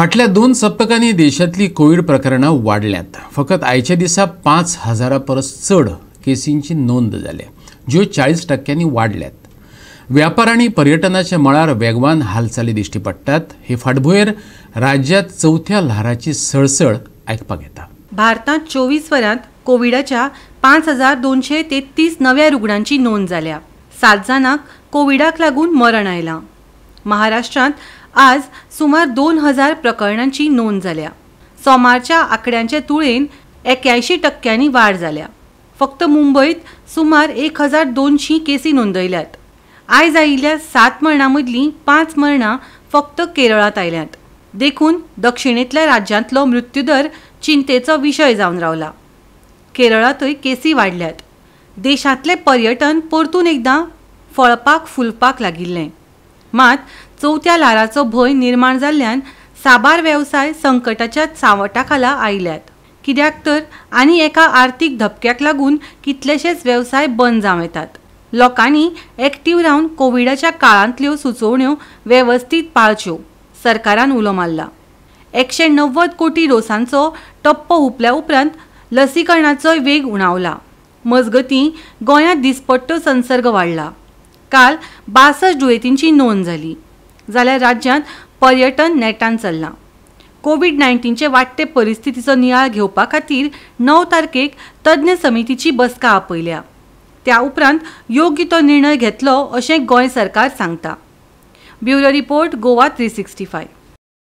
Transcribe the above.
फाटल्या दोन सप्तकांनी देशातली कोविड प्रकरणं वाढल्यात फक्त आयच्या दिसा पाच हजारापरस चढ केसींची नोंद जाल्या जो चाळीस टक्क्यांनी वाढल्यात व्यापार आणि पर्यटनाच्या मळार वेगवान हालचाली दिष्टी पडतात हे फाटभुयेर राज्यात चौथ्या ल्हाराची सळसळ आयकपाक येता भारतात चोवीस वरांत कोविडाच्या पाच हजार दोनशे तेहतीस नव्या रुग्णांची नोंद झाल्या सात जाणांक कोविडाक लागून मरण आयलां महाराष्ट्रांत आज सुमार दोन हजार प्रकरणांची नोंद जाल्या सोमारच्या आकड्यांच्या तुळेन एक्क्याऐंशी टक्क्यांनी वाढ जाल्या फक्त मुंबईत सुमार एक हजार दोनशीं केसी नोंदयल्यात आयज आयिल्ल्या सात मरणां मदलीं पांच मरणां फक्त केरळात आयल्यात देखून दक्षिणेतल्या राज्यांतलो मृत्यूदर चिंतेचो विशय जावन रावला केरळांतय केसी वाढल्यात देशातले पर्यटन परतून एकदां फळपाक फुलपाक लागिल्लें मात चौथ्या लाराचो भंय निर्माण जाल्ल्यान साबार वेवसाय संकटाच्या सावटा आयल्यात कित्याक तर आनी एका आर्थिक धपक्याक लागून कितलेशेच वेवसाय बंद जावं येतात लोकांनी एक्टीव रावन कोविडाच्या काळांतल्यो सुचोवण्यो वेवस्थीत पाळच्यो सरकारान उलो मारला एकशे णव्वद कोटी डोसांचो टप्पो हुपल्या उपरांत लसीकरणाचोय वेग उणावला मजगतीं गोंयांत दिसपट्टो संसर्ग वाडला काल बासष्ट दुयेंतींची नोंद झाली जाल्यार राज्यांत पर्यटन नेटान चल्लां कोविड नायन्टीनचे वाडटे परिस्थितीचो नियाळ घेवपा खातीर णव तारखेक तज्ञ समितीची बसका आपयल्या त्या उपरांत योग्य तो निर्णय घेतलो अशें गोंय सरकार सांगता bureau report Goa three sixty five